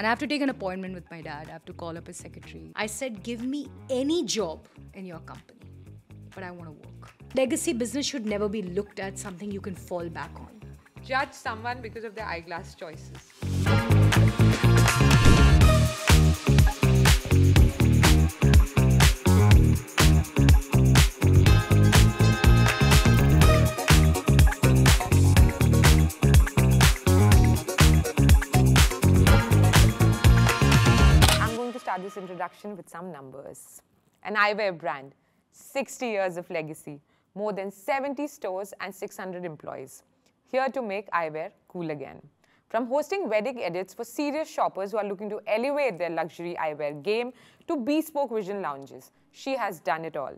And I have to take an appointment with my dad. I have to call up his secretary. I said, give me any job in your company, but I want to work. Legacy business should never be looked at something you can fall back on. Judge someone because of their eyeglass choices. this introduction with some numbers. An eyewear brand, 60 years of legacy, more than 70 stores and 600 employees, here to make eyewear cool again. From hosting wedding edits for serious shoppers who are looking to elevate their luxury eyewear game to bespoke vision lounges, she has done it all.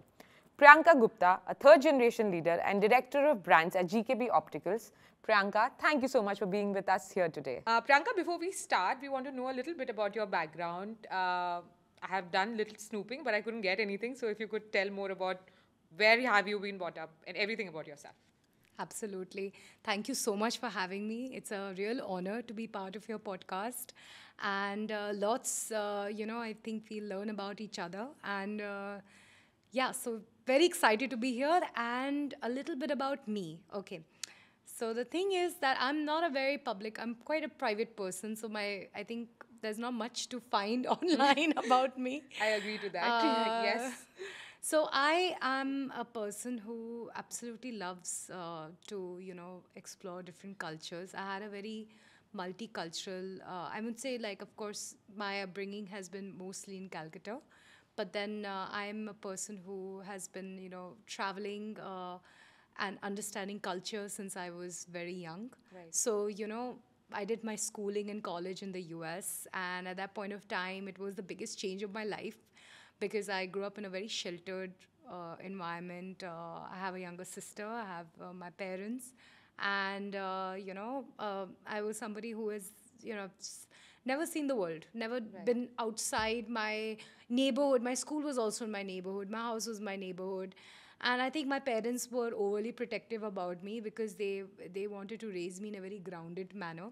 Priyanka Gupta, a third generation leader and director of brands at GKB Opticals, Priyanka, thank you so much for being with us here today. Uh, Priyanka, before we start, we want to know a little bit about your background. Uh, I have done little snooping, but I couldn't get anything. So if you could tell more about where have you been brought up and everything about yourself. Absolutely. Thank you so much for having me. It's a real honor to be part of your podcast. And uh, lots, uh, you know, I think we learn about each other. And uh, yeah, so very excited to be here and a little bit about me. Okay. So the thing is that I'm not a very public. I'm quite a private person. So my I think there's not much to find online about me. I agree to that. Uh, yes. So I am a person who absolutely loves uh, to you know explore different cultures. I had a very multicultural. Uh, I would say like of course my upbringing has been mostly in Calcutta, but then uh, I'm a person who has been you know traveling. Uh, and understanding culture since I was very young. Right. So, you know, I did my schooling and college in the US, and at that point of time, it was the biggest change of my life because I grew up in a very sheltered uh, environment. Uh, I have a younger sister, I have uh, my parents, and uh, you know, uh, I was somebody who is, you know, never seen the world, never right. been outside my neighborhood. My school was also in my neighborhood, my house was my neighborhood and i think my parents were overly protective about me because they they wanted to raise me in a very grounded manner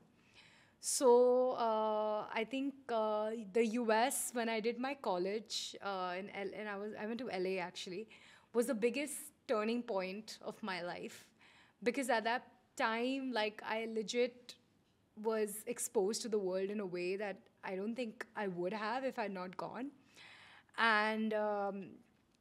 so uh, I think uh, the US when I did my college uh, in L- and I was I went to LA actually was the biggest turning point of my life because at that time like I legit was exposed to the world in a way that I don't think I would have if I'd not gone and um,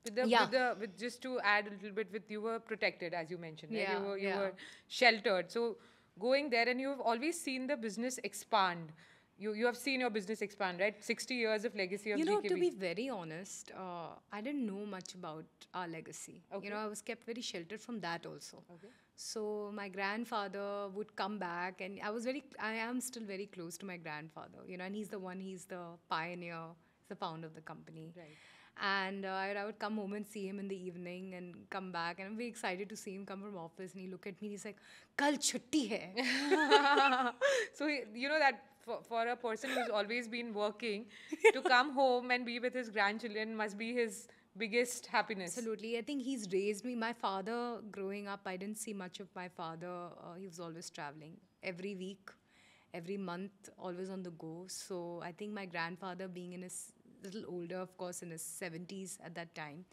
with the, yeah. with the with just to add a little bit with you were protected as you mentioned right? yeah, you were you yeah. were sheltered so going there and you've always seen the business expand you you have seen your business expand right 60 years of legacy of you know GKB. to be very honest uh, i didn't know much about our legacy okay. you know i was kept very sheltered from that also okay. so my grandfather would come back and i was very i am still very close to my grandfather you know and he's the one he's the pioneer He's the founder of the company right and uh, I would come home and see him in the evening and come back. And i would be excited to see him come from office. And he look at me and he's like, Kal chutti hai. so, you know, that for, for a person who's always been working, to come home and be with his grandchildren must be his biggest happiness absolutely i think he's raised me my father growing up i didn't see much of my father uh, he was always traveling every week every month always on the go so i think my grandfather being in his little older, of course, in his 70s at that time.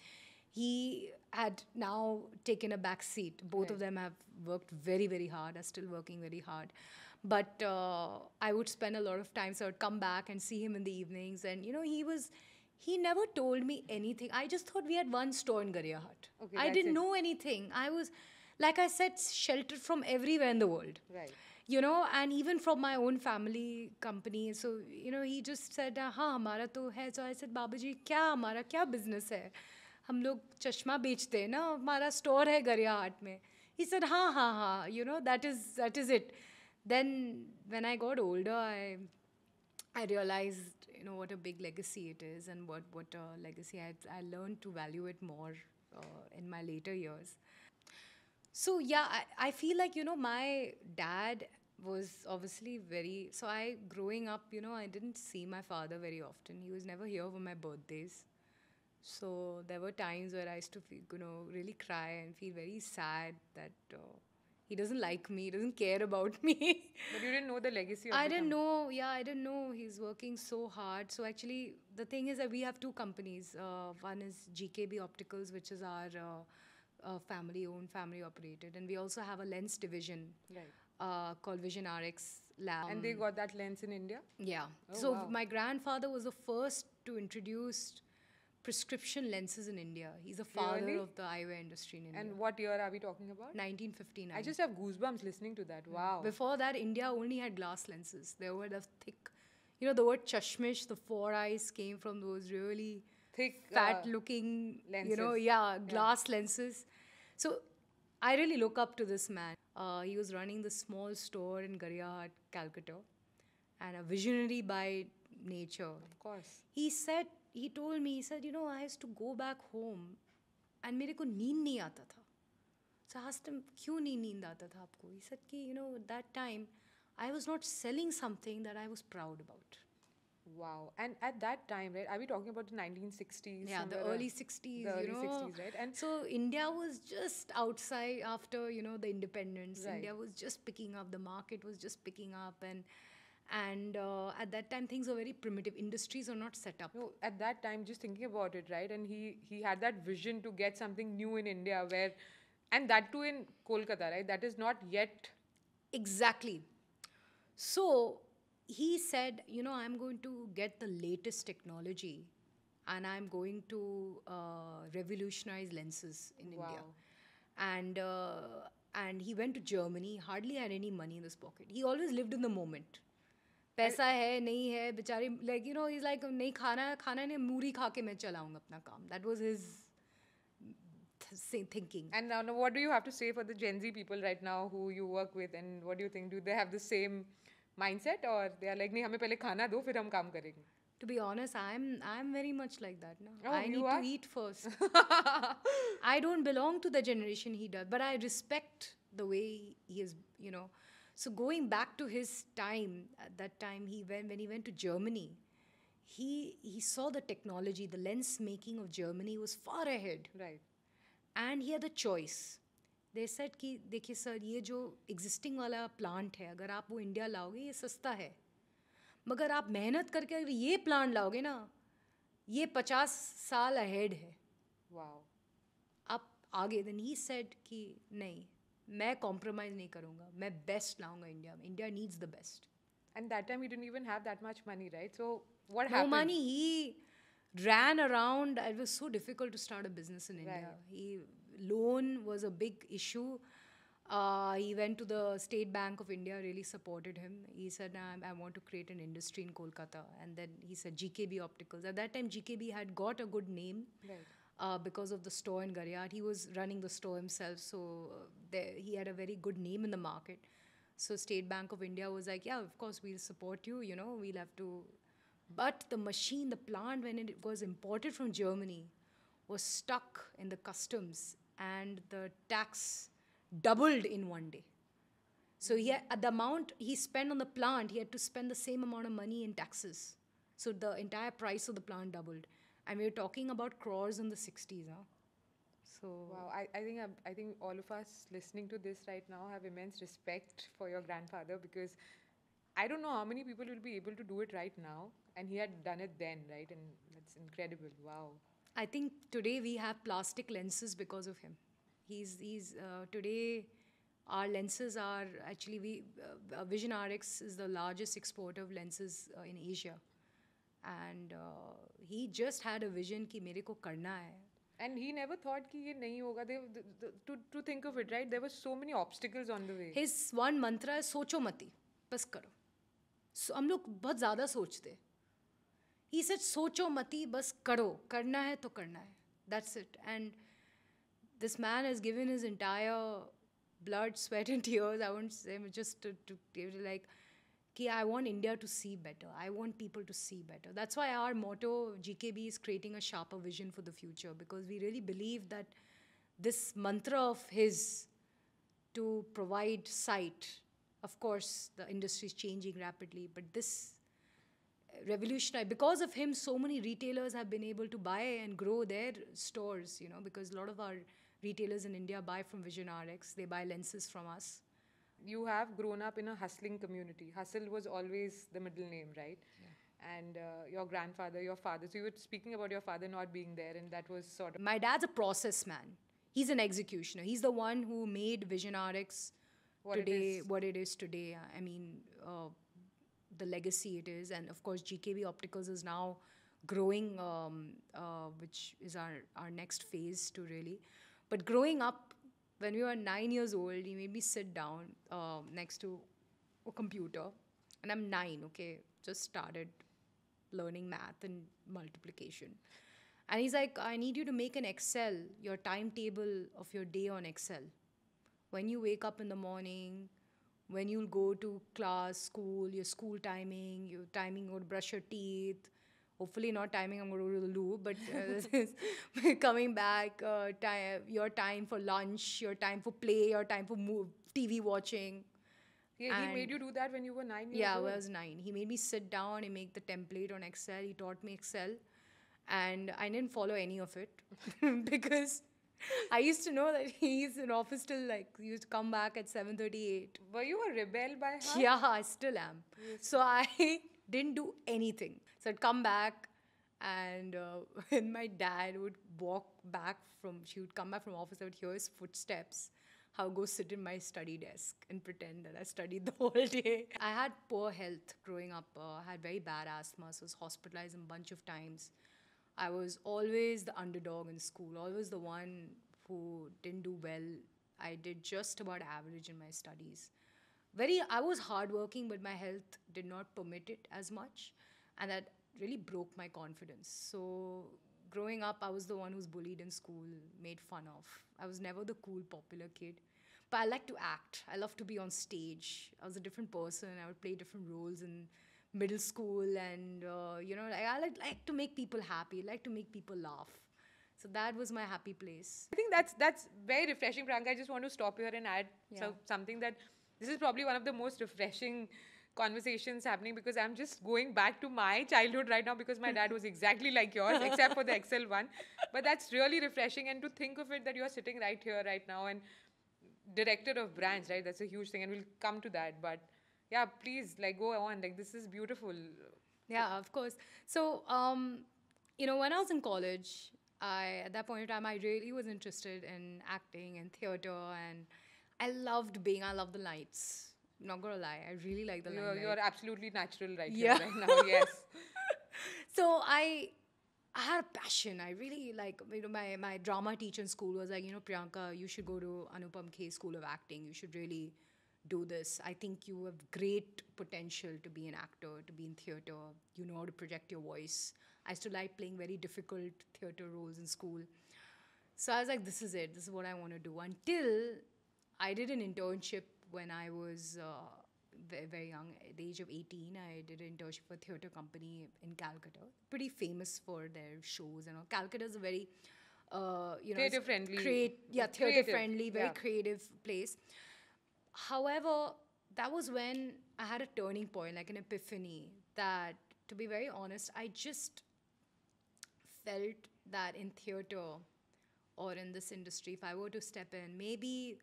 He had now taken a back seat. Both right. of them have worked very, very hard, are still working very hard. But uh, I would spend a lot of time, so I'd come back and see him in the evenings. And, you know, he was he never told me anything. I just thought we had one store in Gariahat. Okay, I didn't it. know anything. I was, like I said, sheltered from everywhere in the world. Right you know and even from my own family company so you know he just said हाँ हमारा तो so I said बाबा जी क्या हमारा क्या business है हम लोग चश्मा बेचते na? Hamara store hai है गरिया he said ha ha ha you know that is that is it then when I got older I I realized you know what a big legacy it is and what what a legacy I, I learned to value it more uh, in my later years so yeah I, I feel like you know my dad was obviously very so i growing up you know i didn't see my father very often he was never here for my birthdays so there were times where i used to feel, you know really cry and feel very sad that uh, he doesn't like me he doesn't care about me but you didn't know the legacy i didn't know yeah i didn't know he's working so hard so actually the thing is that we have two companies uh, one is gkb opticals which is our uh, uh family owned family operated and we also have a lens division right uh, called Vision RX lab. And they got that lens in India? Yeah. Oh, so wow. my grandfather was the first to introduce prescription lenses in India. He's a father really? of the eyewear industry in India. And what year are we talking about? 1959. I just have goosebumps listening to that. Mm. Wow. Before that, India only had glass lenses. They were the thick, you know, the word chashmish, the four eyes came from those really thick, uh, fat uh, looking lenses. You know, yeah, glass yeah. lenses. So I really look up to this man. Uh, he was running the small store in Garyahat, Calcutta, and a visionary by nature. Of course. He said, he told me, he said, you know, I used to go back home and मेरे को नींद नहीं आता था. So I asked him, क्यों नींद आता था आपको? He said कि, you know, at that time, I was not selling something that I was proud about. Wow. And at that time, right, are we talking about the 1960s? Yeah, the early 60s. The early know? 60s, right? And so India was just outside after, you know, the independence. Right. India was just picking up, the market was just picking up and and uh, at that time things were very primitive industries are not set up no, at that time just thinking about it right and he he had that vision to get something new in india where and that too in kolkata right that is not yet exactly so he said, you know, I'm going to get the latest technology and I'm going to uh, revolutionize lenses in wow. India. And uh, and he went to Germany, hardly had any money in his pocket. He always lived in the moment. पैसा है नहीं है बेचारे like you know is like नहीं खाना खाना नहीं मूरी खा के मैं चलाऊंगा अपना काम that was his thinking. And what do you have to say for the Gen Z people right now who you work with, and what do you think? Do they have the same Mindset, or they are like, नहीं हमें पहले खाना दो फिर हम काम करेंगे To be honest, I'm I'm very much like that now. Oh, I need to eat first. I don't belong to the generation he does, but I respect the way he is, you know. So going back to his time, at uh, that time he went when he went to Germany, he he saw the technology, the lens making of Germany was far ahead. Right. And he had the choice. They said कि देखिए sir ये जो existing वाला plant है अगर आप वो India लाओगे ये सस्ता है मगर आप मेहनत करके अगर ये प्लांट लाओगे ना ये पचास साल अहेड है wow. आप आगे देन ही सेट कि नहीं मैं कॉम्प्रोमाइज नहीं करूँगा मैं बेस्ट लाऊंगा इंडिया में India needs the best and that time you don't even have that much money right so what happened money he ran around I was so difficult to start a business in India he loan was a big issue. Uh, he went to the State Bank of India, really supported him. He said, I want to create an industry in Kolkata. And then he said, GKB Opticals. At that time, GKB had got a good name. Right. Uh, because of the store in Gariyat, he was running the store himself, so uh, there, he had a very good name in the market. So State Bank of India was like, yeah, of course we'll support you. You know, we'll have to. But the machine, the plant, when it was imported from Germany, was stuck in the customs and the tax doubled in one day. So he had, the amount he spent on the plant, he had to spend the same amount of money in taxes. So the entire price of the plant doubled. And we were talking about crores in the 60s. Huh? So wow, I, I think I think all of us listening to this right now have immense respect for your grandfather because I don't know how many people will be able to do it right now, and he had done it then, right? And that's incredible. Wow. I think today we have plastic lenses because of him. He's he's uh, today our lenses are actually we uh, Vision RX is the largest exporter of lenses uh, in Asia, and uh, he just had a vision ki mere ko karna hai. And he never thought ki ye nahi hoga. They, the, the, to to think of it, right? There were so many obstacles on the way. His one mantra is socho mati, bas karo. So हम लोग बहुत ज़्यादा सोचते हैं he said, सोचो mati, bas करो करना है to करना है that's it and this man has given his entire blood, sweat, and tears. I want not say just to, give like, okay, I want India to see better. I want people to see better. That's why our motto GKB is creating a sharper vision for the future because we really believe that this mantra of his to provide sight. Of course, the industry is changing rapidly, but this Revolutionary. because of him so many retailers have been able to buy and grow their stores you know because a lot of our retailers in india buy from vision rx they buy lenses from us you have grown up in a hustling community hustle was always the middle name right yeah. and uh, your grandfather your father so you were speaking about your father not being there and that was sort of my dad's a process man he's an executioner he's the one who made vision rx what today it what it is today i mean uh, the legacy it is. And of course, GKB Opticals is now growing, um, uh, which is our, our next phase to really. But growing up, when we were nine years old, he made me sit down uh, next to a computer. And I'm nine, okay? Just started learning math and multiplication. And he's like, I need you to make an Excel, your timetable of your day on Excel. When you wake up in the morning, when you'll go to class, school, your school timing, your timing, or brush your teeth. Hopefully, not timing, I'm going to the loo, but uh, coming back, uh, time, your time for lunch, your time for play, your time for move, TV watching. Yeah, and he made you do that when you were nine years yeah, old? Yeah, I was nine. He made me sit down and make the template on Excel. He taught me Excel. And I didn't follow any of it because I used to know that he's in office till like he used to come back at 7:38. Were you a rebel by heart? Yeah, I still am. Yes. So I didn't do anything. So I'd come back and uh, when my dad would walk back from she would come back from office, I would hear his footsteps. I would go sit in my study desk and pretend that I studied the whole day. I had poor health growing up. Uh, I had very bad asthma, so I was hospitalized a bunch of times. I was always the underdog in school, always the one who didn't do well. I did just about average in my studies. Very, I was hardworking, but my health did not permit it as much, and that really broke my confidence. So, growing up, I was the one who was bullied in school, made fun of. I was never the cool, popular kid. But I like to act. I love to be on stage. I was a different person. I would play different roles and middle school and uh, you know i like, like to make people happy like to make people laugh so that was my happy place i think that's that's very refreshing priyanka i just want to stop here and add yeah. so, something that this is probably one of the most refreshing conversations happening because I'm just going back to my childhood right now because my dad was exactly like yours, except for the Excel one. But that's really refreshing. And to think of it that you're sitting right here, right now, and director of brands, right? That's a huge thing. And we'll come to that. But yeah, please, like, go on. Like, this is beautiful. Yeah, of course. So, um, you know, when I was in college, I at that point in time, I really was interested in acting and theater, and I loved being. I love the lights. not gonna lie, I really like the you're, You're absolutely natural right yeah. here, right now. Yes. so I I had a passion. I really like, you know, my, my drama teacher in school was like, you know, Priyanka, you should go to Anupam K's School of Acting. You should really do this. I think you have great potential to be an actor, to be in theater. You know how to project your voice. I used to like playing very difficult theater roles in school. So I was like, this is it. This is what I want to do. Until I did an internship when I was uh, very, young, at the age of 18. I did an internship for a theater company in Calcutta, pretty famous for their shows and all. Calcutta is a very, uh, you know, theater friendly, create, yeah, theater creative. friendly, very yeah. creative place. However, that was when I had a turning point, like an epiphany, that to be very honest, I just felt that in theater or in this industry, if I were to step in, maybe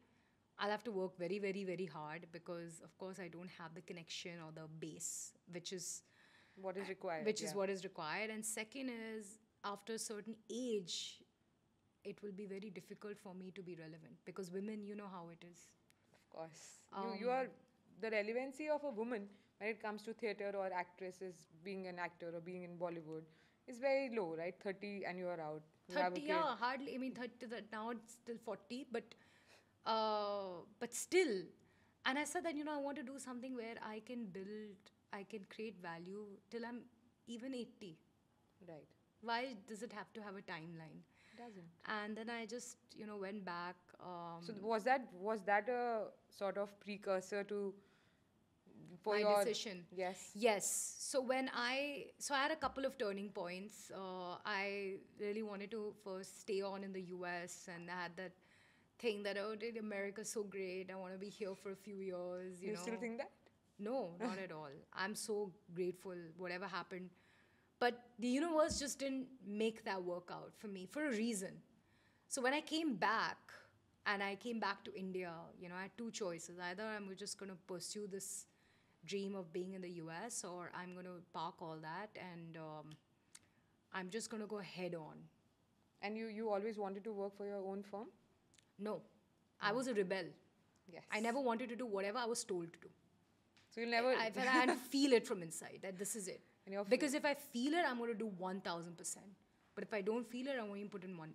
I'll have to work very, very, very hard because, of course, I don't have the connection or the base, which is what is required. Which yeah. is what is required. And second is after a certain age, it will be very difficult for me to be relevant because women, you know how it is course. Um, you, you are um, the relevancy of a woman when it comes to theater or actresses being an actor or being in Bollywood is very low, right? 30 and you are out. 30, yeah, hardly. I mean, 30, now it's still 40, but uh, but still. And I said that, you know, I want to do something where I can build, I can create value till I'm even 80. Right. Why does it have to have a timeline? Doesn't. And then I just, you know, went back um, so was that was that a sort of precursor to for my your, decision? Yes. Yes. So when I so I had a couple of turning points. Uh, I really wanted to first stay on in the U.S. and I had that thing that oh, did America's so great. I want to be here for a few years. You, you know? still think that? No, not at all. I'm so grateful. Whatever happened. But the universe just didn't make that work out for me for a reason. So when I came back, and I came back to India. You know, I had two choices. Either I'm just going to pursue this dream of being in the US, or I'm going to park all that and um, I'm just going to go head on. And you, you always wanted to work for your own firm? No. I was a rebel. Yes. I never wanted to do whatever I was told to do. So you never. I, I, I had to feel it from inside that this is it. Because if I feel it, I'm going to do 1000%. But if I don't feel it, I'm going to put in 1%.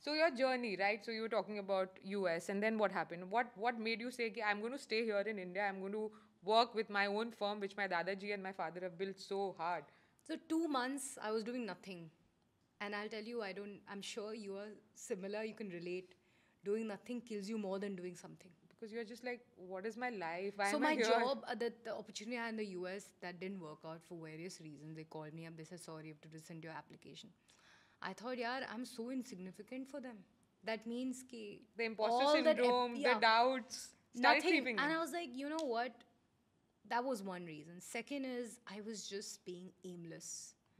So your journey, right? So you were talking about US, and then what happened? What what made you say, I'm going to stay here in India. I'm going to work with my own firm, which my dadaji and my father have built so hard. So two months, I was doing nothing, and I'll tell you, I don't. I'm sure you are similar. You can relate. Doing nothing kills you more than doing something. Because you're just like, what is my life? Why so my job, uh, the, the opportunity I had in the US, that didn't work out for various reasons. They called me up. They said, sorry, you have to rescind your application. I thought यार I am so insignificant for them that means ki the impostor syndrome the doubts nothing and i was like you know what that was one reason second is i was just being aimless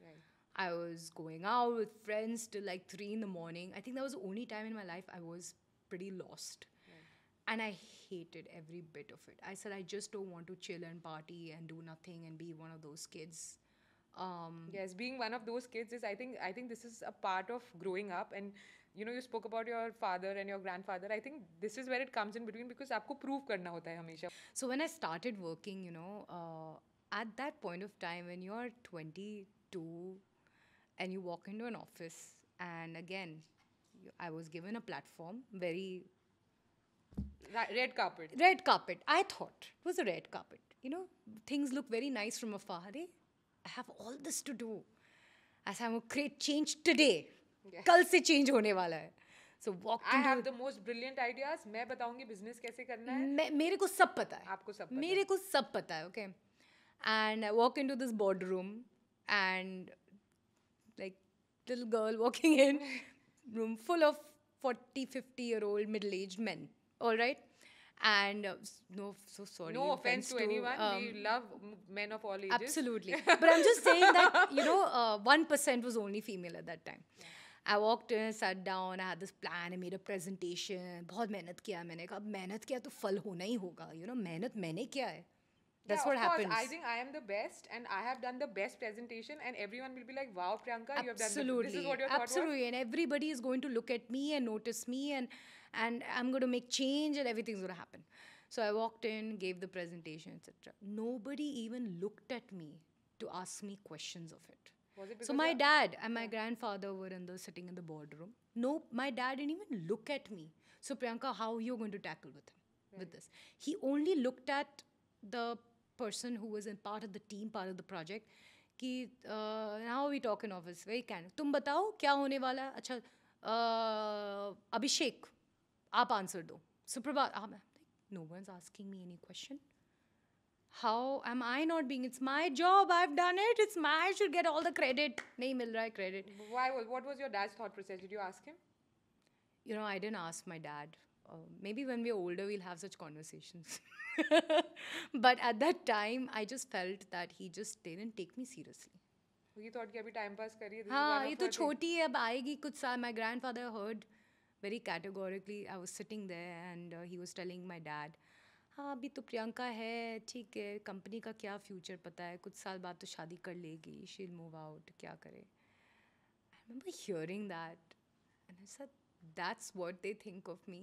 right i was going out with friends till like 3 in the morning i think that was the only time in my life i was pretty lost right. and i hated every bit of it i said i just don't want to chill and party and do nothing and be one of those kids um, yes being one of those kids is i think i think this is a part of growing up and you know you spoke about your father and your grandfather i think this is where it comes in between because aapko prove karna hota hai hamesha so when i started working you know uh, at that point of time when you're 22 and you walk into an office and again i was given a platform very red carpet red carpet i thought it was a red carpet you know things look very nice from afar eh? I have all this to do. As I'm a great change today. Yeah. कल से change होने वाला है so walk I have the most brilliant ideas मैं बताऊंगी business कैसे करना है मैं मेरे को सब पता है आपको सब पता मेरे को सब पता है okay and I walk into this board room and like little girl walking in room full of 40 50 year old middle age men alright and uh, no, so sorry. No offense, to, to anyone. Um, we love men of all ages. Absolutely. but I'm just saying that, you know, 1% uh, was only female at that time. I walked, walked sat down, I had this plan, I made a presentation. बहुत मेहनत किया मैंने कहा मेहनत किया तो फल होना ही होगा यू नो मेहनत मैंने किया है That's yeah, what happens. I think I am the best, and I have done the best presentation, and everyone will be like, "Wow, Priyanka, Absolutely. you have done the, this is what your Absolutely, and everybody is going to look at me and notice me, and and I'm going to make change and everything's going to happen. So I walked in, gave the presentation, etc. Nobody even looked at me to ask me questions of it. it so my dad and my grandfather were in the sitting in the boardroom. No, my dad didn't even look at me. So Priyanka, how are you going to tackle with him right. with this? He only looked at the person who was in part of the team, part of the project. Uh, now we talk in office. Office very can तुम बताओ क्या होने वाला अच्छा uh, अभिषेक आप answer दो सुप्रभात आप no one asking me any question how am I not being it's my job I done it it's my should get all the credit नहीं मिल रहा है credit what was your dad thought process did you ask him you know I didn't ask my dad maybe when we older we'll have such conversations but at that time I just felt that he just Dane and take me seriously ये thought कि अभी time pass करिए हाँ ये तो छोटी है अब आएगी कुछ साल my grandfather heard very categorically I was sitting the and he was telling my dad हाँ अभी तो प्रियंका है ठीक है कंपनी का क्या फ्यूचर पता है कुछ साल बाद तो शादी कर लेगी शील मूव आउट क्या करे I remember hearing that sir that's what they think of me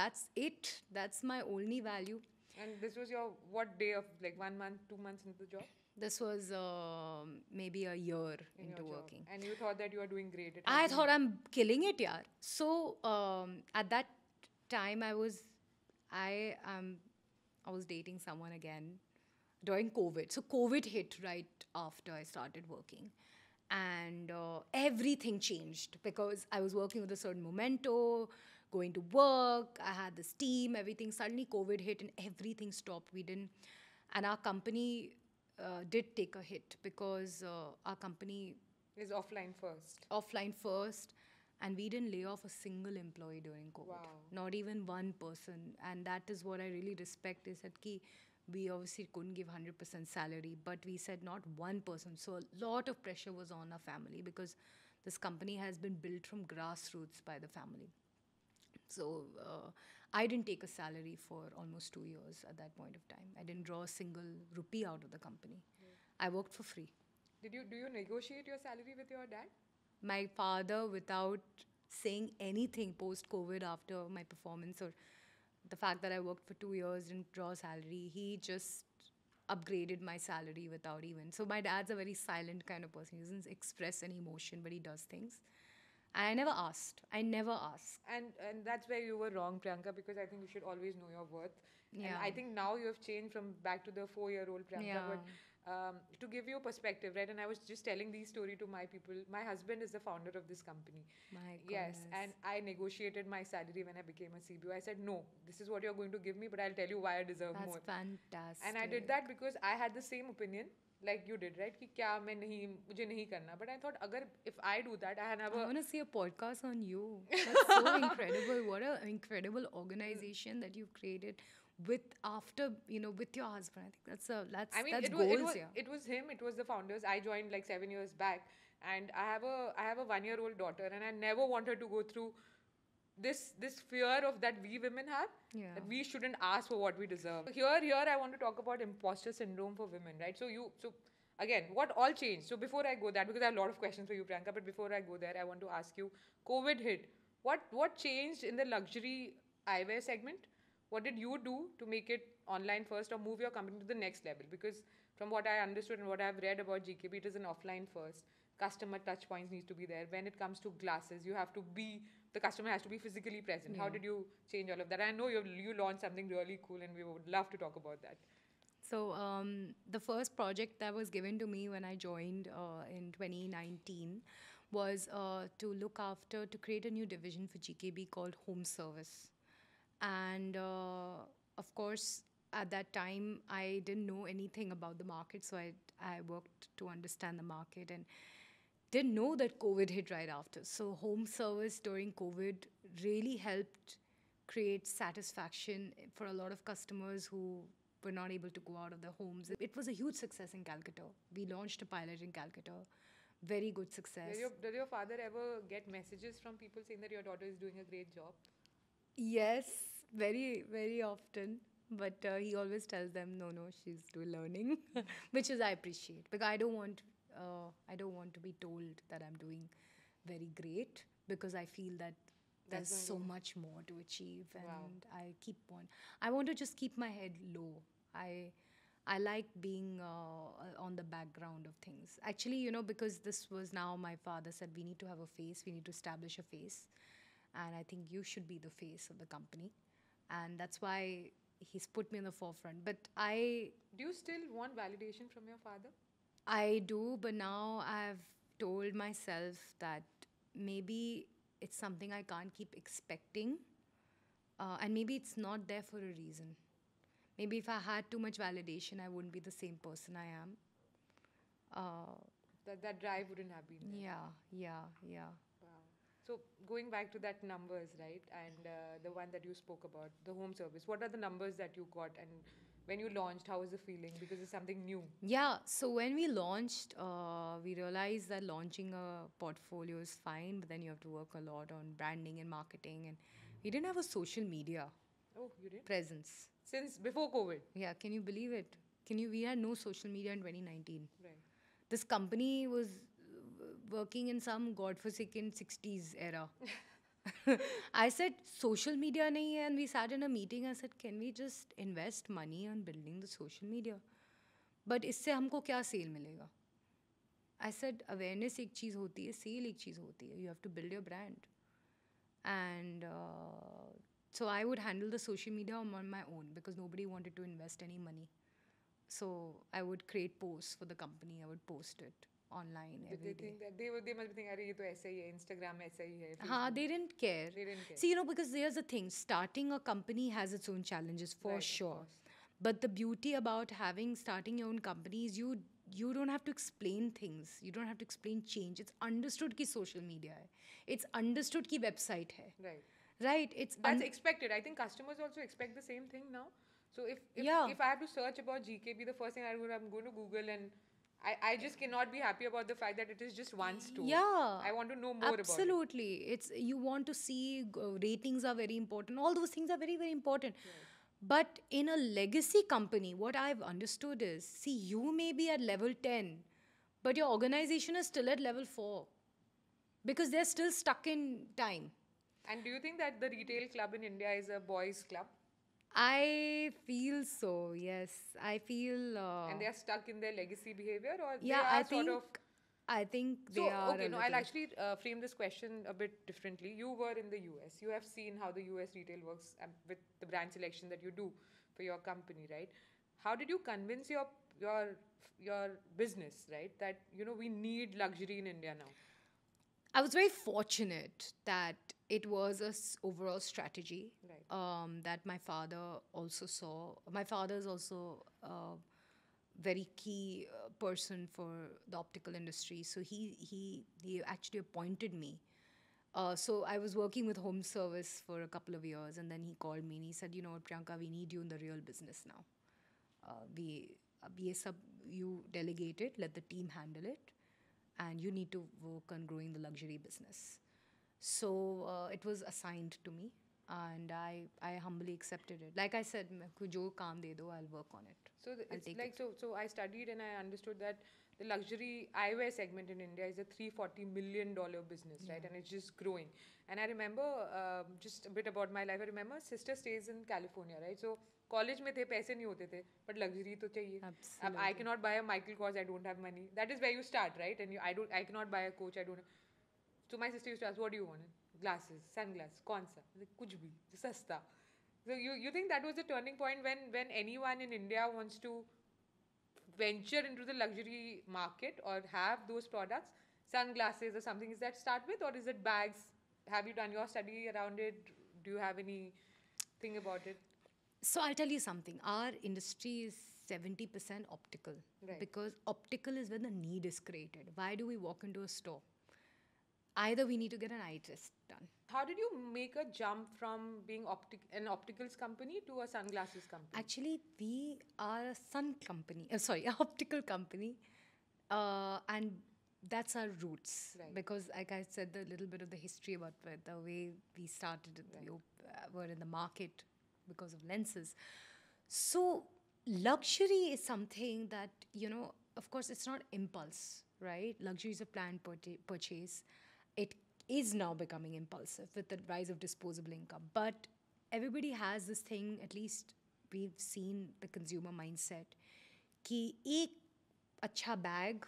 that's it that's my only value and this was your what day of like one month two months in the job this was uh, maybe a year In into working and you thought that you are doing great i thought i'm killing it yeah so um, at that time i was i um, i was dating someone again during covid so covid hit right after i started working and uh, everything changed because i was working with a certain memento going to work i had this team everything suddenly covid hit and everything stopped we didn't and our company uh, did take a hit because uh, our company is offline first. Offline first, and we didn't lay off a single employee during COVID. Wow. Not even one person, and that is what I really respect is that ki we obviously couldn't give 100% salary, but we said not one person. So a lot of pressure was on our family because this company has been built from grassroots by the family. So uh, I didn't take a salary for almost two years at that point of time. I didn't draw a single rupee out of the company. I worked for free. Did you do you negotiate your salary with your dad? My father, without saying anything post COVID after my performance or the fact that I worked for two years and not draw salary, he just upgraded my salary without even. So my dad's a very silent kind of person. He doesn't express any emotion, but he does things. I never asked. I never asked. And and that's where you were wrong, Priyanka, because I think you should always know your worth. Yeah. And I think now you have changed from back to the four-year-old Priyanka. Yeah. But um, to give you a perspective, right? And I was just telling this story to my people. My husband is the founder of this company. My goodness. Yes, and I negotiated my salary when I became a CBO. I said, no, this is what you're going to give me, but I'll tell you why I deserve that's more. That's fantastic. And I did that because I had the same opinion like you did right कि क्या मैं नहीं मुझे नहीं करना but I thought अगर if I do that I have a I want to see a podcast on you that's so incredible what an incredible organization that you with after you know with your husband i think that's a that's I mean, that's it was, goals, it was, yeah. it was him it was the founders i joined like 7 years back and i have a i have a 1 year old daughter and i never want to go through this this fear of that we women have yeah. that we shouldn't ask for what we deserve here here i want to talk about imposter syndrome for women right so you so again what all changed so before i go that because i have a lot of questions for you priyanka but before i go there i want to ask you covid hit what what changed in the luxury eyewear segment what did you do to make it online first or move your company to the next level because from what i understood and what i've read about gkb it is an offline first customer touch points needs to be there when it comes to glasses you have to be the customer has to be physically present yeah. how did you change all of that i know you you launched something really cool and we would love to talk about that so um, the first project that was given to me when I joined uh, in 2019 was uh, to look after to create a new division for GKB called Home Service, and uh, of course at that time I didn't know anything about the market, so I I worked to understand the market and didn't know that COVID hit right after. So home service during COVID really helped create satisfaction for a lot of customers who were not able to go out of their homes. It was a huge success in Calcutta. We launched a pilot in Calcutta. Very good success. Did your, did your father ever get messages from people saying that your daughter is doing a great job? Yes, very, very often but uh, he always tells them no no she's still learning which is i appreciate because i don't want uh, I don't want to be told that I'm doing very great because I feel that there's so much more to achieve and wow. I keep on I want to just keep my head low. I I like being uh, uh, on the background of things. Actually, you know, because this was now my father said we need to have a face, we need to establish a face. And I think you should be the face of the company. And that's why he's put me in the forefront. But I. Do you still want validation from your father? I do, but now I've told myself that maybe it's something I can't keep expecting. Uh, and maybe it's not there for a reason. Maybe if I had too much validation, I wouldn't be the same person I am. Uh, that, that drive wouldn't have been there. Yeah, yeah, yeah. Wow. So going back to that numbers, right, and uh, the one that you spoke about, the home service. What are the numbers that you got, and when you launched how was the feeling because it's something new yeah so when we launched uh, we realized that launching a portfolio is fine but then you have to work a lot on branding and marketing and we didn't have a social media oh you did presence since before covid yeah can you believe it can you we had no social media in 2019 right this company was uh, working in some godforsaken 60s era I said social media nahi hai, and we sat in a meeting. I said, can we just invest money on building the social media? But इससे हमको क्या cell मिलेगा? I said awareness एक चीज़ होती है, cell एक चीज़ होती है. You have to build your brand. And uh, so I would handle the social media on my own because nobody wanted to invest any money. So I would create posts for the company. I would post it. online Did they think that they were, they must be thinking, "Arey, to aisa hi hai, Instagram aisa hi hai." Haan, they didn't care. They See, you know, because there's a thing. Starting a company has its own challenges for sure. But the beauty about having starting your own company is you you don't have to explain things you don't have to explain change it's understood ki social media it's understood ki website hai right right it's that's expected i think customers also expect the same thing now so if if, i have to search about gkb the first thing i'm going to google and I, I just cannot be happy about the fact that it is just one store. Yeah. I want to know more Absolutely. It. It's you want to see uh, ratings are very important. All those things are very very important. Yes. But in a legacy company, what I've understood is see you may be at level 10, but your organization is still at level 4 because they're still stuck in time. And do you think that the retail club in India is a boys club? I feel so. Yes, I feel. Uh, and they are stuck in their legacy behavior, or yeah, I think. of I think so, they are. Okay, no, I'll actually uh, frame this question a bit differently. You were in the US. You have seen how the US retail works um, with the brand selection that you do for your company, right? How did you convince your your your business, right, that you know we need luxury in India now? I was very fortunate that it was a s- overall strategy right. um, that my father also saw. My father is also a very key uh, person for the optical industry, so he he he actually appointed me. Uh, so I was working with Home Service for a couple of years, and then he called me and he said, "You know, Priyanka, we need you in the real business now. Uh, we be uh, a sub, you delegate it, let the team handle it, and you need to work on growing the luxury business." So uh, it was assigned to me, and I I humbly accepted it. Like I said, jo kaam de do, I'll work on it. So it's like it. so. So I studied and I understood that the luxury eyewear segment in India is a 340 million dollar business, yeah. right? And it's just growing. And I remember uh, just a bit about my life. I remember sister stays in California, right? So college में थे पैसे नहीं होते थे but luxury तो चाहिए अब I can not buy a Michael cause I don't have money that is way you start right and I don't I can not buy a Coach I don't so my sister used to ask, what do you want? Glasses, sunglasses, konsa, like, kuch bhi, sasta. So you, you think that was the turning point when, when anyone in India wants to venture into the luxury market or have those products, sunglasses or something, is that start with or is it bags? Have you done your study around it? Do you have any thing about it? So I'll tell you something. Our industry is 70% optical right. because optical is where the need is created. Why do we walk into a store? either we need to get an eye test done. How did you make a jump from being optic an opticals company to a sunglasses company? Actually, we are a sun company. Uh, sorry, an optical company, uh, and that's our roots right. because, like I said, the little bit of the history about the way we started, right. we uh, were in the market because of lenses. So luxury is something that you know. Of course, it's not impulse, right? Luxury is a planned purchase is now becoming impulsive with the rise of disposable income. But everybody has this thing, at least we've seen the consumer mindset, कि एक अच्छा bag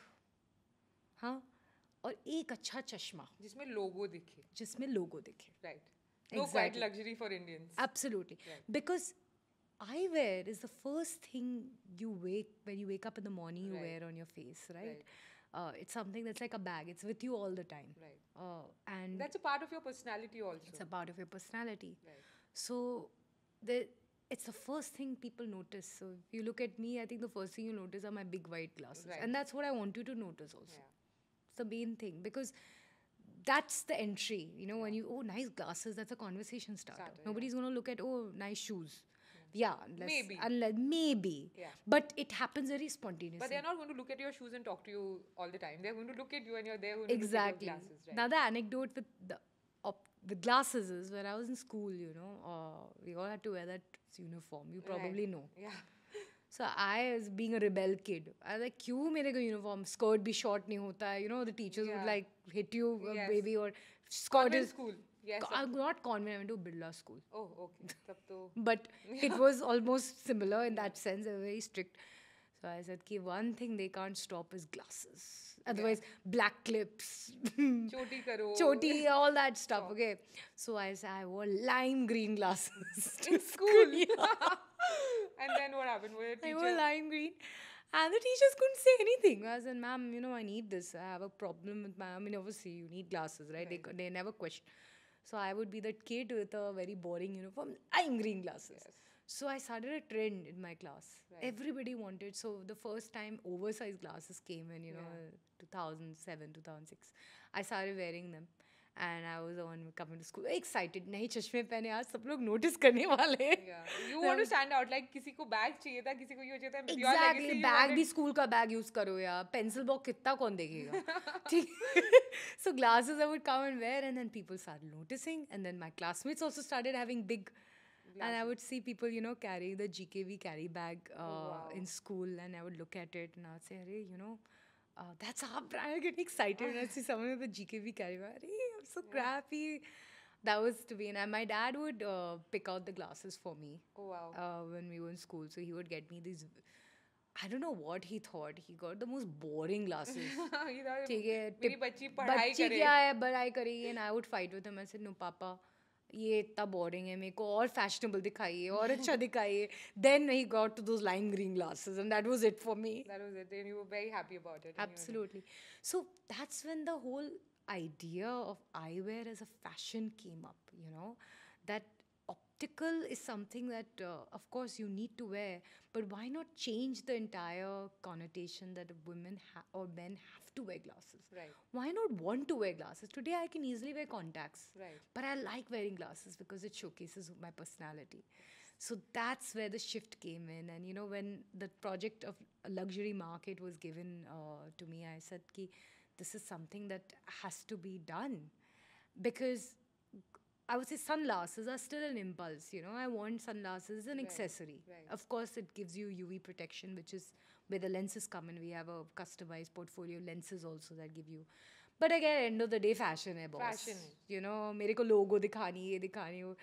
हाँ और एक अच्छा चश्मा जिसमें logo दिखे जिसमें लोगो दिखे right no quite luxury for Indians. Absolutely. Right. Because eyewear is the first thing you wake when you wake up in the morning you right. wear on your face, right? uh, it's something that's like a bag. It's with you all the time. Right. Uh, and that's a part of your personality also. It's a part of your personality. Right. So the it's the first thing people notice. So if you look at me, I think the first thing you notice are my big white glasses, right. and that's what I want you to notice also. Yeah. It's the main thing because that's the entry. You know, when you oh nice glasses, that's a conversation starter. starter Nobody's yeah. gonna look at oh nice shoes. Yeah, unless maybe, unless, maybe. Yeah. But it happens very spontaneously. But they're not going to look at your shoes and talk to you all the time. They're going to look at you and you're there. Exactly. Glasses, right? Now the anecdote with the the glasses is when I was in school, you know, uh, we all had to wear that uniform. You probably right. know. Yeah. So I was being a rebel kid. I was like, क्यों मेरे को uniform skirt be short नहीं होता You know, the teachers yeah. would like hit you, uh, yes. baby, or skirt Convent is school. Yes. I am not convent. I went to Birla school. Oh, okay. but it was almost similar in that sense. They were very strict. So I said, "Ki one thing they can't stop is glasses. Otherwise, yeah. black clips, choti karo, choti, all that stuff." Oh. Okay. So I said, I wore lime green glasses in school. and then what happened? Were I wore lime green. And the teachers couldn't say anything. I said, ma'am, you know, I need this. I have a problem with my, I mean, obviously, you need glasses, right? right. They, they never question. So I would be that kid with a very boring uniform, I'm green glasses. Yes. So I started a trend in my class. Right. Everybody wanted. So the first time oversized glasses came in, you know, yeah. 2007, 2006. I started wearing them. And I was on coming to school excited नहीं चश्मे पहने आज सब लोग notice करने वाले you want to stand out like किसी को बैग चाहिए था किसी को ये चाहिए था एग्जैक्टली बैग भी स्कूल का बैग यूज करो या पेंसिल बॉक्स कितना कौन देखेगा ठीक so glasses I would come and wear and then people start noticing and then my classmates also started having big and I would see people, you know, carry the GKV carry bag uh, oh, wow. in school, and I would look at it and I say, "Hey, you know, uh, that's our brand." I get excited and I see someone with a GKV carry bag. Hey, so yeah. crappy that was to be and my dad would uh, pick out the glasses for me oh, wow. Uh, when we were in school so he would get me these I don't know what he thought. He got the most boring glasses. ठीक है मेरी बच्ची पढ़ाई बच्ची क्या है पढ़ाई करेगी and I would fight with him. I said no Papa, ये इतना boring है मेरे को और fashionable दिखाइए और अच्छा दिखाइए Then he got to those lime green glasses, and that was it for me. That was it. And you were very happy about it. Absolutely. So that's when the whole idea of eyewear as a fashion came up, you know, that optical is something that, uh, of course, you need to wear, but why not change the entire connotation that women ha- or men have to wear glasses? Right. Why not want to wear glasses? Today, I can easily wear contacts, right. but I like wearing glasses because it showcases my personality. So that's where the shift came in. And you know, when the project of luxury market was given uh, to me, I said, "Ki." this is something that has to be done because I would say sunglasses are still an impulse. You know, I want sunglasses as an right, accessory. Right. Of course, it gives you UV protection, which is where the lenses come in. We have a customized portfolio lenses also that give you. But again, end of the day, fashion hai, eh, boss. Fashion. You know, मेरे को logo दिखानी ये दिखानी हो.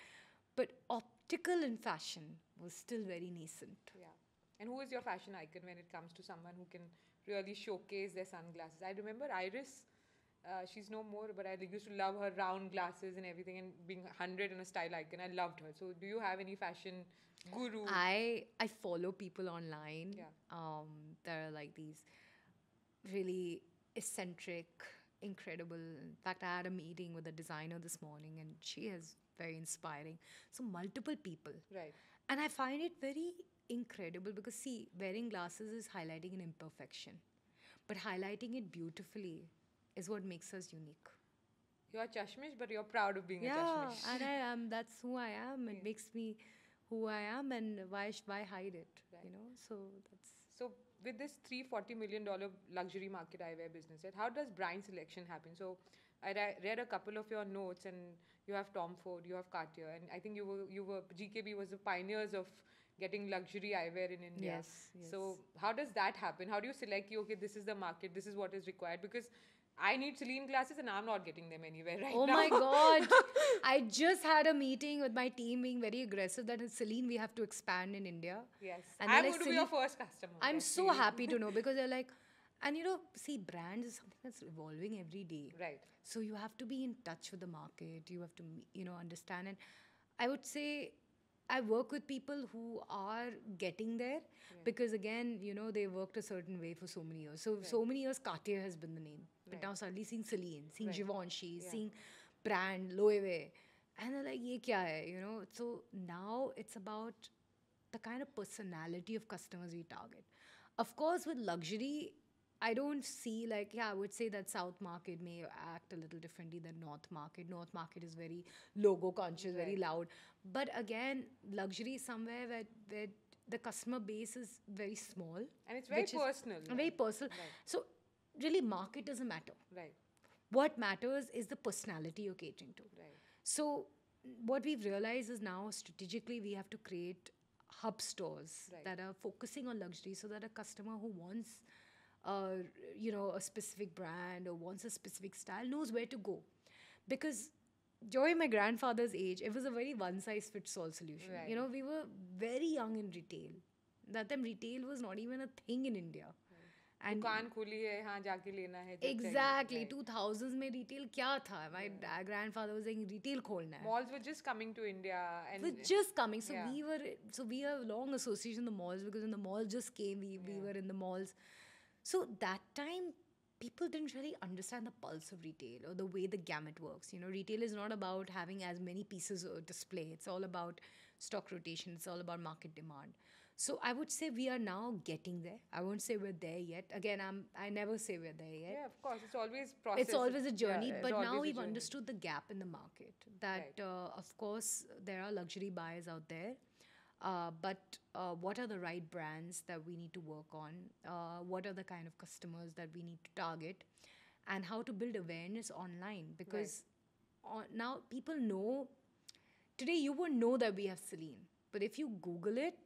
But optical and fashion was still very nascent. Yeah. And who is your fashion icon when it comes to someone who can really showcase their sunglasses. I remember Iris. Uh, she's no more, but I used to love her round glasses and everything, and being hundred and a style icon. I loved her. So, do you have any fashion guru? I I follow people online. Yeah. Um, there are like these really eccentric, incredible. In fact, I had a meeting with a designer this morning, and she is very inspiring. So multiple people. Right. And I find it very incredible because see wearing glasses is highlighting an imperfection but highlighting it beautifully is what makes us unique you're chashmish but you're proud of being yeah, a chashmish and i am that's who i am it yeah. makes me who i am and why why hide it right. you know so that's so with this 340 million dollar luxury market eyewear business how does brand selection happen so i read a couple of your notes and you have tom ford you have cartier and i think you were you were gkb was the pioneers of getting luxury eyewear in India. Yes, yes. So how does that happen? How do you select, okay, this is the market, this is what is required? Because I need Celine glasses and I'm not getting them anywhere right oh now. Oh my God. I just had a meeting with my team being very aggressive that in Celine, we have to expand in India. Yes. And I'm like, going to be your first customer. I'm so happy to know because they're like, and you know, see, brands is something that's evolving every day. Right. So you have to be in touch with the market. You have to, you know, understand. And I would say I work with people who are getting there because again, you know, they worked a certain way for so many years. So right. so many years Cartier has been the name. But right. now suddenly seeing Celine, seeing right. Givenchy, yeah. seeing brand, Loewe. And they're like, Ye kya hai? you know. So now it's about the kind of personality of customers we target. Of course, with luxury, I don't see like yeah, I would say that South market may act a little differently than North market. North market is very logo conscious, right. very loud. But again, luxury is somewhere where where the customer base is very small and it's very personal. Right? Very personal. Right. So really, market doesn't matter. Right. What matters is the personality you're catering to. Right. So what we've realized is now strategically we have to create hub stores right. that are focusing on luxury so that a customer who wants you know a specific brand or wants a specific style knows where to go because during my grandfather's age it was a very one size fits all solution you know we were very young in retail that then, retail was not even a thing in india hmm. and exactly two thousands में retail क्या था my hmm. grandfather was saying retail खोलना malls were just coming to India and were just coming so we were so we have long association the malls because when the malls just came we we were in the malls so that time, people didn't really understand the pulse of retail or the way the gamut works. You know, retail is not about having as many pieces of uh, display. It's all about stock rotation. It's all about market demand. So I would say we are now getting there. I won't say we're there yet. Again, I'm I never say we're there yet. Yeah, of course, it's always process. It's always a journey. Yeah, but now we've understood the gap in the market. That right. uh, of course there are luxury buyers out there uh, but uh, what are the right brands that we need to work on? Uh, what are the kind of customers that we need to target? And how to build awareness online because right. on, now people know. Today, you won't know that we have Celine, but if you Google it,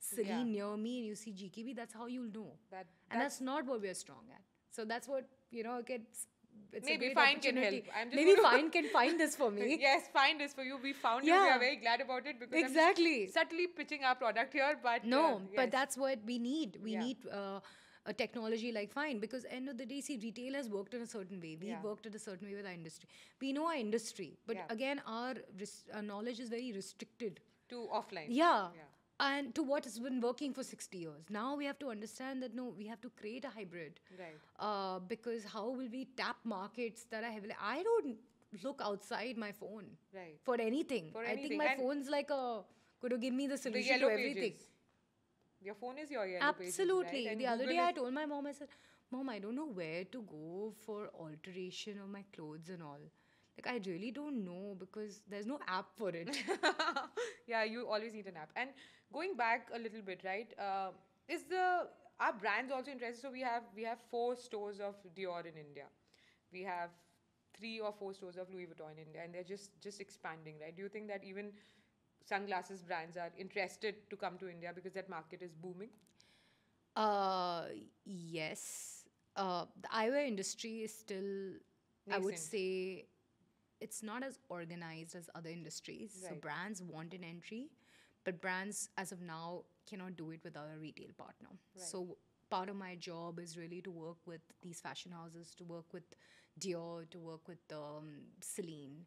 Celine yeah. near me, and you see GKB, that's how you'll know. That, that's and that's not what we're strong at. So that's what you know. It gets it's maybe fine can help. I'm just maybe fine can find this for me. yes, find this for you. We found yeah. you. We are very glad about it because exactly subtly pitching our product here, but no, uh, yes. but that's what we need. We yeah. need. Uh, a technology like fine because end of the day see retail has worked in a certain way we yeah. worked in a certain way with our industry we know our industry but again our, our knowledge is very restricted to offline. Yeah. yeah and to what has been working for 60 years. Now we have to understand that no, we have to create a hybrid. Right. Uh, because how will we tap markets that are heavily. I don't look outside my phone right. for anything. For anything. I think my and phone's like a. Could you give me the solution the to everything? Pages. Your phone is your yellow Absolutely. Pages, right? The other day I told my mom, I said, Mom, I don't know where to go for alteration of my clothes and all like i really don't know because there's no app for it yeah you always need an app and going back a little bit right uh, is the our brands also interested so we have we have four stores of dior in india we have three or four stores of louis vuitton in india and they're just just expanding right do you think that even sunglasses brands are interested to come to india because that market is booming uh, yes uh, the eyewear industry is still Nascent. i would say it's not as organized as other industries. Right. So brands want an entry, but brands as of now cannot do it without a retail partner. Right. So part of my job is really to work with these fashion houses, to work with Dior, to work with um, Celine,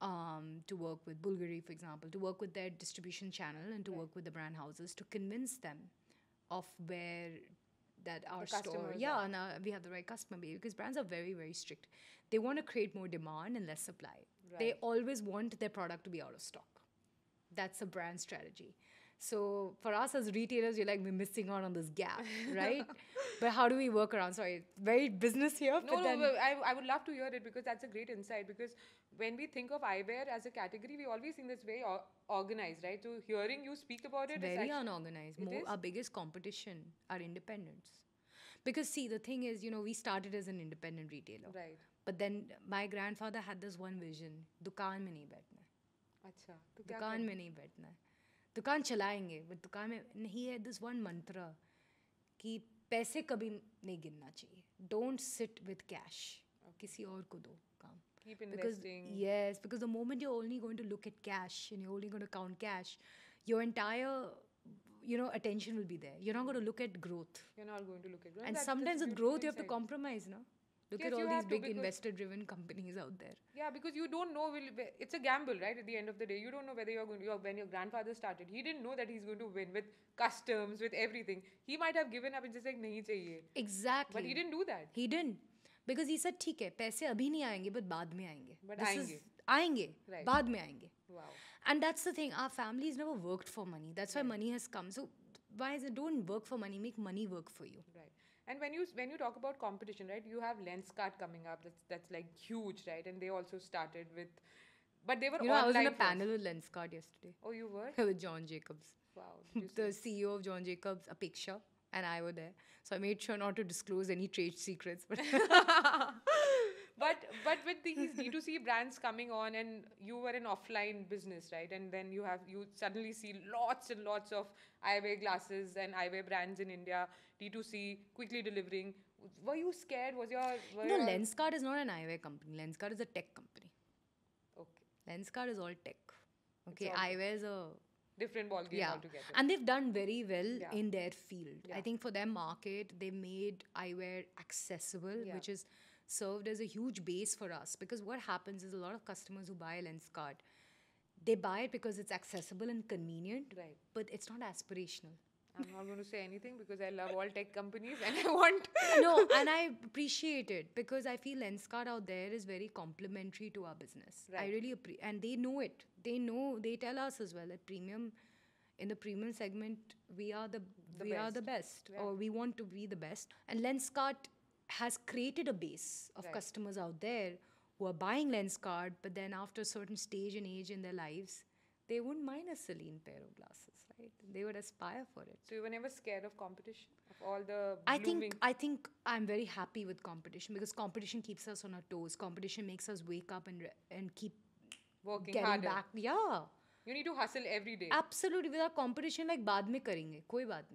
um, to work with Bulgari, for example, to work with their distribution channel and to right. work with the brand houses to convince them of where that our store yeah and uh, we have the right customer base because brands are very very strict they want to create more demand and less supply. Right. They always want their product to be out of stock. That's a brand strategy. So for us as retailers, you're like, we're missing out on this gap, right? but how do we work around? Sorry, very business here. No, no, no, I, I would love to hear it because that's a great insight. Because when we think of eyewear as a category, we always think this very organized, right? So hearing you speak about it, very actually, unorganized. More, our biggest competition are independents. Because see, the thing is, you know, we started as an independent retailer. Right. But then my grand had this one vision दुकान में नहीं बैठना है अच्छा तो दुकान में नहीं बैठना दुकान चलाएंगे बट दुकान में नहीं है दिस वन मंत्र कि पैसे कभी नहीं गिनना चाहिए डोंट सिट विथ कैश किसी और को दो काम yes because the moment you only going to look at cash in you only going to count cash your entire you know attention will be there you're not going to look at growth you're not going to look at growth and, and sometimes with growth you have to compromise no Look yes, at all these big investor driven companies out there. Yeah, because you don't know will it's a gamble, right? At the end of the day, you don't know whether you're going to when your grandfather started. He didn't know that he's going to win with customs, with everything. He might have given up and just like nahi chahiye. Exactly. But he didn't do that. He didn't. because he said, ठीक है पैसे अभी नहीं आएंगे but बाद में आएंगे But आएंगे, आएंगे right. बाद में आएंगे and that's the thing our family is never worked for money that's why money has come so don't work for money. Make money work for you. Right. And when you when you talk about competition, right, you have Lenskart coming up. That's that's like huge, right? And they also started with, but they were. You know, I was in a panel with Lenskart yesterday. Oh, you were. with John Jacobs. Wow. the CEO of John Jacobs, Apeksha and I were there. So I made sure not to disclose any trade secrets. But but but with these D2C brands coming on and you were an offline business, right? And then you have you suddenly see lots and lots of eyewear glasses and eyewear brands in India, D2C, quickly delivering. Were you scared? Was your were No, your... Lenskart is not an eyewear company. Lenskart is a tech company. Okay. Lenskart is all tech. Okay. All eyewear is a different ball game yeah. altogether. And they've done very well yeah. in their field. Yeah. I think for their market, they made eyewear accessible, yeah. which is served as a huge base for us because what happens is a lot of customers who buy a lens card, they buy it because it's accessible and convenient, right. but it's not aspirational. I'm not going to say anything because I love all tech companies and I want. no, and I appreciate it because I feel Lenskart out there is very complementary to our business. Right. I really appreciate, and they know it. They know. They tell us as well that premium, in the premium segment, we are the, the we best. are the best, yeah. or we want to be the best. And Lenskart has created a base of right. customers out there who are buying lens card, but then after a certain stage and age in their lives, they wouldn't mind a Celine pair of glasses, right? They would aspire for it. So you were never scared of competition, of all the. I think I think I'm very happy with competition because competition keeps us on our toes. Competition makes us wake up and and keep working getting harder. back. Yeah. You need to hustle every day. Absolutely, without competition, like बाद में koi कोई बात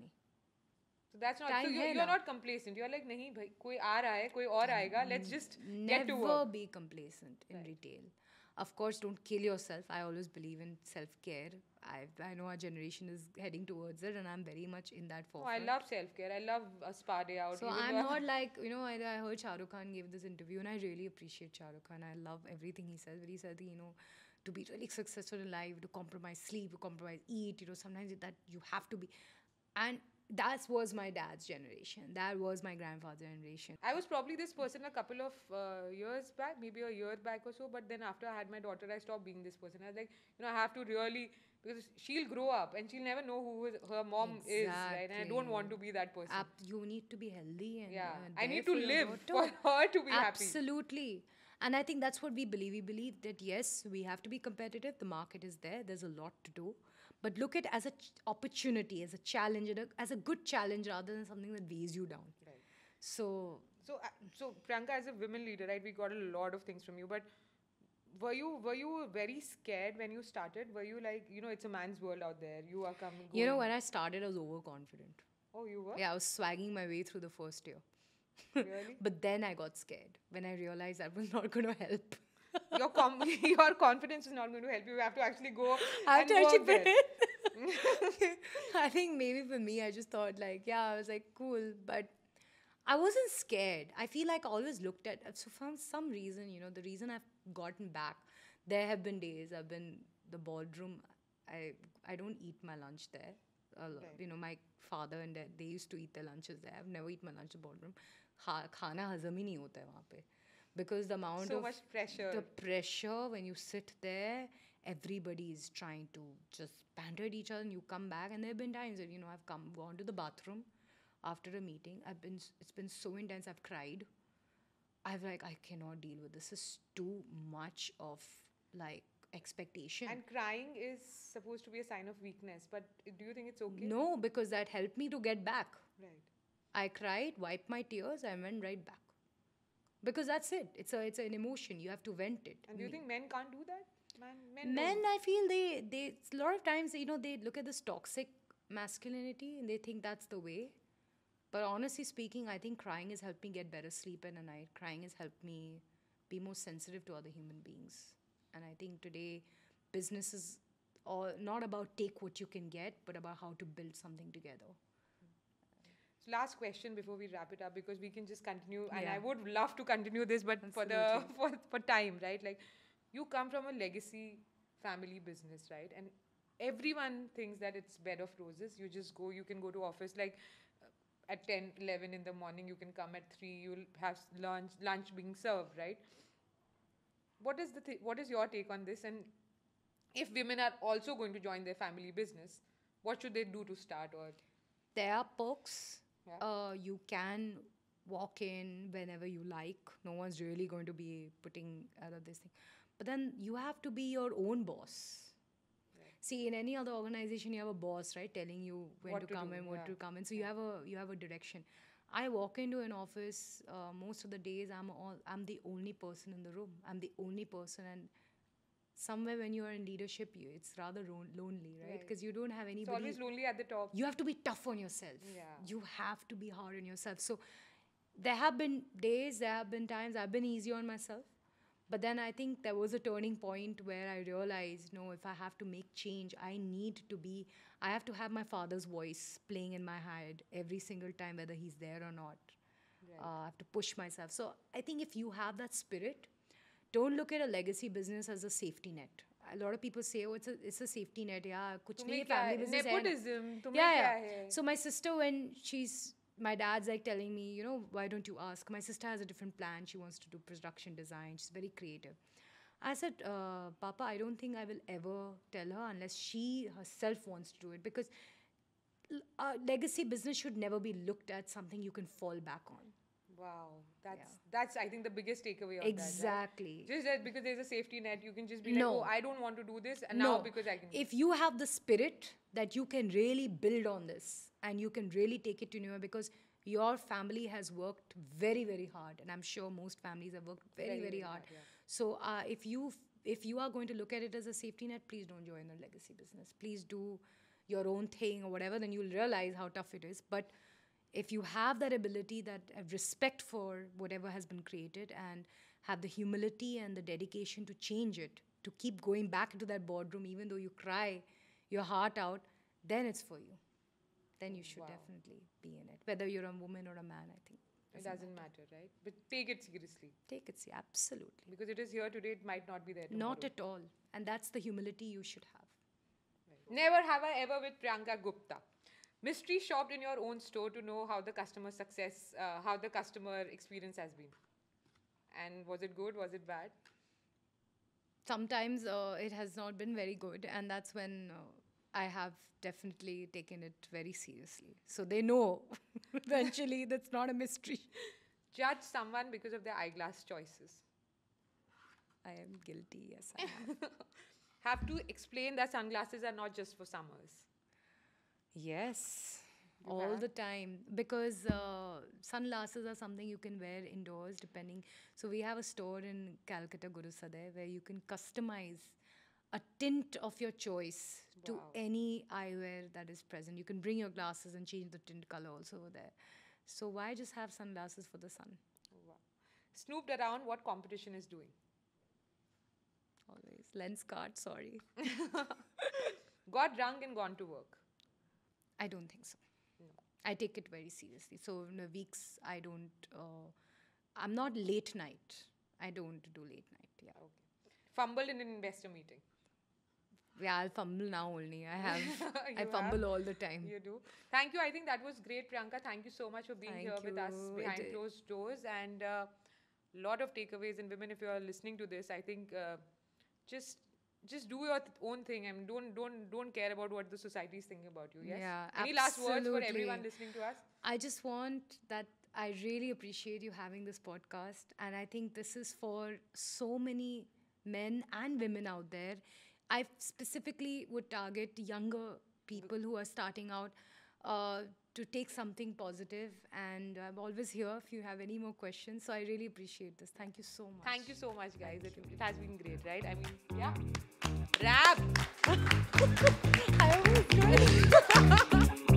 तो that's not so you're not complacent you are like नहीं भाई कोई आ रहा है कोई और आएगा let's just get never be complacent in in of course don't kill yourself i always believe in self-care I, I know our generation is heading towards it and i'm very much in that forefront. Oh, i love self-care i love a spa day out so i'm not like you know I, I heard shah rukh khan gave this interview and i really appreciate shah rukh khan i love everything he says but he said you know to be really successful in life to compromise sleep to compromise eat you know sometimes that you have to be and that was my dad's generation. That was my grandfather's generation. I was probably this person a couple of uh, years back, maybe a year back or so. But then after I had my daughter, I stopped being this person. I was like, you know, I have to really because she'll grow up and she'll never know who her mom exactly. is, right? And I don't want to be that person. Ab- you need to be healthy and yeah. Uh, I need to live for her to be Absolutely. happy. Absolutely. And I think that's what we believe. We believe that yes, we have to be competitive. The market is there. There's a lot to do but look at as an ch- opportunity, as a challenge, a, as a good challenge rather than something that weighs you down. Right. So, so, uh, so Priyanka, as a women leader, right? We got a lot of things from you, but were you were you very scared when you started? Were you like, you know, it's a man's world out there. You are coming. You know, when I started, I was overconfident. Oh, you were? Yeah, I was swagging my way through the first year. Really? but then I got scared when I realized that was not going to help. your com- your confidence is not going to help you. You have to actually go I and I think maybe for me, I just thought like, yeah, I was like cool, but I wasn't scared. I feel like I always looked at so for some reason, you know, the reason I've gotten back. There have been days I've been the boardroom. I I don't eat my lunch there. Right. You know, my father and dad, they used to eat their lunches there. I've never eaten my lunch at boardroom. खा खाना हजम ही नहीं होता है वहाँ पे because the amount so of much pressure the pressure when you sit there everybody is trying to just banter at each other and you come back and there have been times that you know i've come gone to the bathroom after a meeting i've been it's been so intense i've cried i've like i cannot deal with this, It's is too much of like expectation. And crying is supposed to be a sign of weakness, but do you think it's okay? No, because that helped me to get back. Right. I cried, wiped my tears, I went right back because that's it. It's a it's an emotion. You have to vent it. And do you think men can't do that? Men, men, men I feel they they a lot of times you know they look at this toxic masculinity and they think that's the way. But honestly speaking, I think crying has helped me get better sleep in a night. Crying has helped me be more sensitive to other human beings. And I think today business is all not about take what you can get, but about how to build something together. So last question before we wrap it up because we can just continue and yeah. I would love to continue this but Absolutely. for the for, for time right like you come from a legacy family business right and everyone thinks that it's bed of roses you just go you can go to office like at 10 11 in the morning you can come at 3 you'll have lunch lunch being served right what is the th- what is your take on this and if women are also going to join their family business what should they do to start or there are perks yeah. Uh, you can walk in whenever you like. No one's really going to be putting out of this thing. But then you have to be your own boss. Right. See, in any other organization, you have a boss, right, telling you when to, to, come do, and what yeah. to come, and so yeah. you have a you have a direction. I walk into an office uh, most of the days. I'm all I'm the only person in the room. I'm the only person, and somewhere when you are in leadership, you, it's rather lonely, right? Because right. you don't have anybody. It's always lonely at the top. You have to be tough on yourself. Yeah. You have to be hard on yourself. So there have been days, there have been times I've been easy on myself. But then I think there was a turning point where I realized no, if I have to make change, I need to be, I have to have my father's voice playing in my head every single time, whether he's there or not. Right. Uh, I have to push myself. So I think if you have that spirit, don't look at a legacy business as a safety net a lot of people say oh it's a it's a safety net yeah kuch nahi family business nepotism tumhe yeah, yeah. Hai? so my sister when she's my dad's like telling me you know why don't you ask my sister has a different plan she wants to do production design she's very creative I said, uh, Papa, I don't think I will ever tell her unless she herself wants to do it because a legacy business should never be looked at something you can fall back on. Wow. That's yeah. that's I think the biggest takeaway of exactly. That, right? Just that because there's a safety net, you can just be no. like, oh, I don't want to do this, and no. now because I can. If you have the spirit that you can really build on this and you can really take it to new because your family has worked very very hard, and I'm sure most families have worked very very, very, hard. hard yeah. So uh, if you if you are going to look at it as a safety net, please don't join the legacy business. Please do your own thing or whatever. Then you'll realize how tough it is, but if you have that ability, that uh, respect for whatever has been created, and have the humility and the dedication to change it, to keep going back into that boardroom, even though you cry your heart out, then it's for you. Then you should wow. definitely be in it, whether you're a woman or a man, I think. Doesn't it doesn't matter. matter. right? But take it seriously. Take it seriously, absolutely. Because it is here today, it might not be there tomorrow. Not at all. And that's the humility you should have. Never have I ever with Priyanka Gupta mystery shopped in your own store to know how the customer success, uh, how the customer experience has been? And was it good? Was it bad? Sometimes uh, it has not been very good, and that's when uh, I have definitely taken it very seriously. So they know eventually that's not a mystery. Judge someone because of their eyeglass choices. I am guilty, yes, I have to explain that sunglasses are not just for summers. Yes. All the time because uh, sunglasses are something you can wear indoors depending. So we have a store in Calcutta Guru Sade, where you can customize a tint of your choice wow. to any eyewear that is present. You can bring your glasses and change the tint color also over there. So why just have sunglasses for the sun? Wow. Snooped around what competition is doing. Always lens card. Sorry. got drunk and gone to work. I don't think so. No. I take it very seriously. So in the weeks, I don't. Uh, I'm not late night. I don't do late night. Yeah. Okay. Fumbled in an investor meeting. Yeah, I'll fumble now only. I have. I fumble have? all the time. You do. Thank you. I think that was great, Priyanka. Thank you so much for being Thank here you. with us behind it closed doors and a uh, lot of takeaways. And women, if you are listening to this, I think uh, just just do your th- own thing and don't don't don't care about what the society is thinking about you. Yes. Yeah. Any absolutely. last words for everyone listening to us? I just want that I really appreciate you having this podcast, and I think this is for so many men and women out there. I specifically would target younger people who are starting out uh, to take something positive positive. and i'm always here if you have any more questions so i really appreciate this thank you so much thank you so much guys it, it, has been great right i mean yeah Rap. I